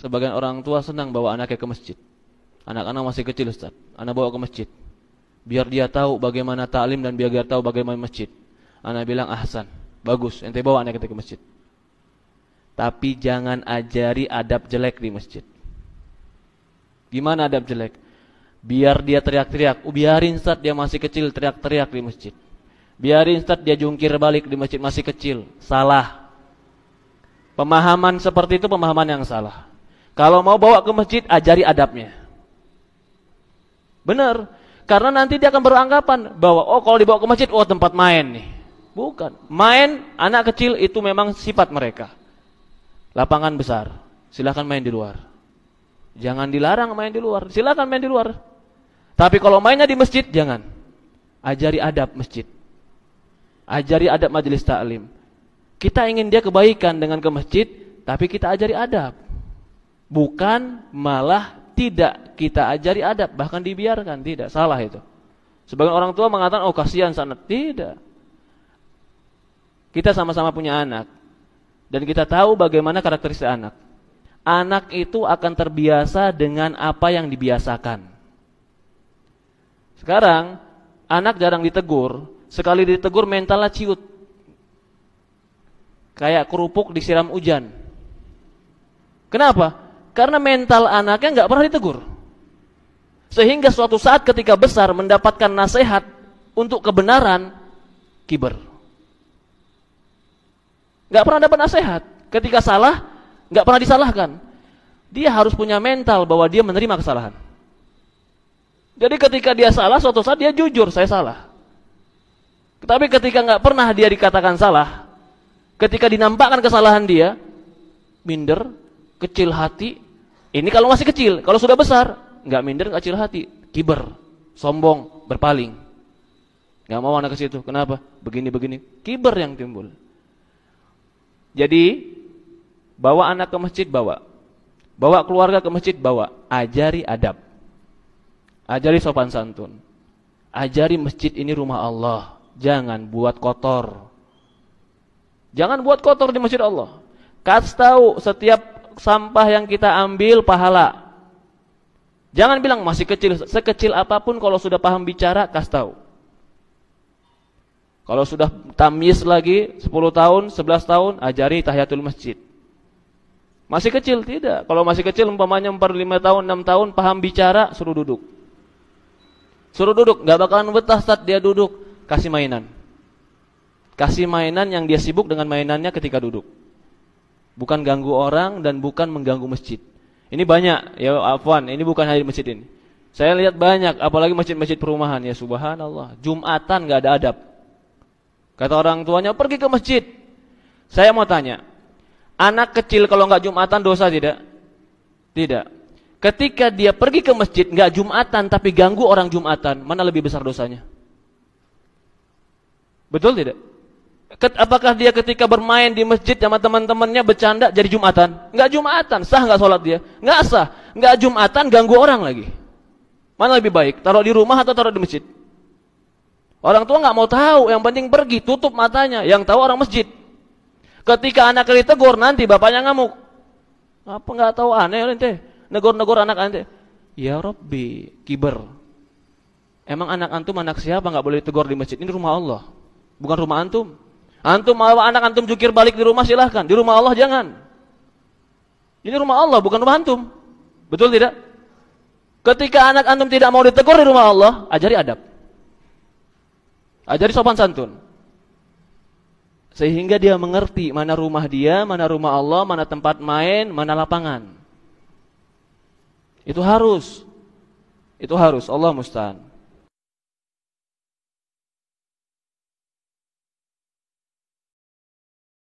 Sebagian orang tua senang bawa anaknya ke masjid. Anak-anak masih kecil Ustaz. Anak bawa ke masjid. Biar dia tahu bagaimana ta'lim dan biar dia tahu bagaimana masjid. Anak bilang ahsan. Bagus. Ente bawa anak ke masjid. Tapi jangan ajari adab jelek di masjid. Gimana adab jelek? Biar dia teriak-teriak. Biarin Ustaz dia masih kecil teriak-teriak di masjid. Biarin Ustaz dia jungkir balik di masjid masih kecil. Salah. Pemahaman seperti itu pemahaman yang salah. Kalau mau bawa ke masjid, ajari adabnya. Benar. Karena nanti dia akan beranggapan bahwa, oh kalau dibawa ke masjid, oh tempat main nih. Bukan. Main anak kecil itu memang sifat mereka. Lapangan besar. Silahkan main di luar. Jangan dilarang main di luar. Silahkan main di luar. Tapi kalau mainnya di masjid, jangan. Ajari adab masjid. Ajari adab majelis ta'lim. Kita ingin dia kebaikan dengan ke masjid, tapi kita ajari adab. Bukan malah tidak kita ajari adab, bahkan dibiarkan, tidak salah itu. Sebagian orang tua mengatakan, "Oh, kasihan sana." Tidak. Kita sama-sama punya anak dan kita tahu bagaimana karakteristik anak. Anak itu akan terbiasa dengan apa yang dibiasakan. Sekarang anak jarang ditegur, sekali ditegur mentalnya ciut. Kayak kerupuk disiram hujan. Kenapa? Karena mental anaknya nggak pernah ditegur. Sehingga suatu saat ketika besar mendapatkan nasihat untuk kebenaran, kiber. Nggak pernah dapat nasihat. Ketika salah, nggak pernah disalahkan. Dia harus punya mental bahwa dia menerima kesalahan. Jadi ketika dia salah, suatu saat dia jujur, saya salah. Tapi ketika nggak pernah dia dikatakan salah, ketika dinampakkan kesalahan dia, minder, kecil hati. Ini kalau masih kecil, kalau sudah besar, nggak minder, nggak kecil hati, kiber, sombong, berpaling. Nggak mau anak ke situ. Kenapa? Begini-begini, kiber yang timbul. Jadi bawa anak ke masjid bawa, bawa keluarga ke masjid bawa, ajari adab, ajari sopan santun, ajari masjid ini rumah Allah, jangan buat kotor. Jangan buat kotor di masjid Allah. Kasih tahu setiap sampah yang kita ambil pahala. Jangan bilang masih kecil, sekecil apapun kalau sudah paham bicara kasih tahu. Kalau sudah tamis lagi 10 tahun, 11 tahun ajari tahiyatul masjid. Masih kecil tidak. Kalau masih kecil umpamanya 4 5 tahun, 6 tahun paham bicara suruh duduk. Suruh duduk, nggak bakalan betah saat dia duduk, kasih mainan. Kasih mainan yang dia sibuk dengan mainannya ketika duduk bukan ganggu orang dan bukan mengganggu masjid. Ini banyak ya afwan, ini bukan hadir masjid ini. Saya lihat banyak apalagi masjid-masjid perumahan ya subhanallah. Jumatan nggak ada adab. Kata orang tuanya pergi ke masjid. Saya mau tanya, anak kecil kalau nggak jumatan dosa tidak? Tidak. Ketika dia pergi ke masjid nggak jumatan tapi ganggu orang jumatan, mana lebih besar dosanya? Betul tidak? apakah dia ketika bermain di masjid sama teman-temannya bercanda jadi jumatan? Enggak jumatan, sah enggak sholat dia? Enggak sah, enggak jumatan ganggu orang lagi. Mana lebih baik, taruh di rumah atau taruh di masjid? Orang tua enggak mau tahu, yang penting pergi, tutup matanya, yang tahu orang masjid. Ketika anak tegur nanti bapaknya ngamuk. Apa enggak tahu aneh nanti? Negor-negor anak nanti. Ya Rabbi, kiber. Emang anak antum anak siapa enggak boleh tegur di masjid? Ini rumah Allah. Bukan rumah antum. Antum bawa anak antum jukir balik di rumah silahkan. Di rumah Allah jangan. Ini rumah Allah bukan rumah antum. Betul tidak? Ketika anak antum tidak mau ditegur di rumah Allah, ajari adab. Ajari sopan santun. Sehingga dia mengerti mana rumah dia, mana rumah Allah, mana tempat main, mana lapangan. Itu harus. Itu harus. Allah mustahil.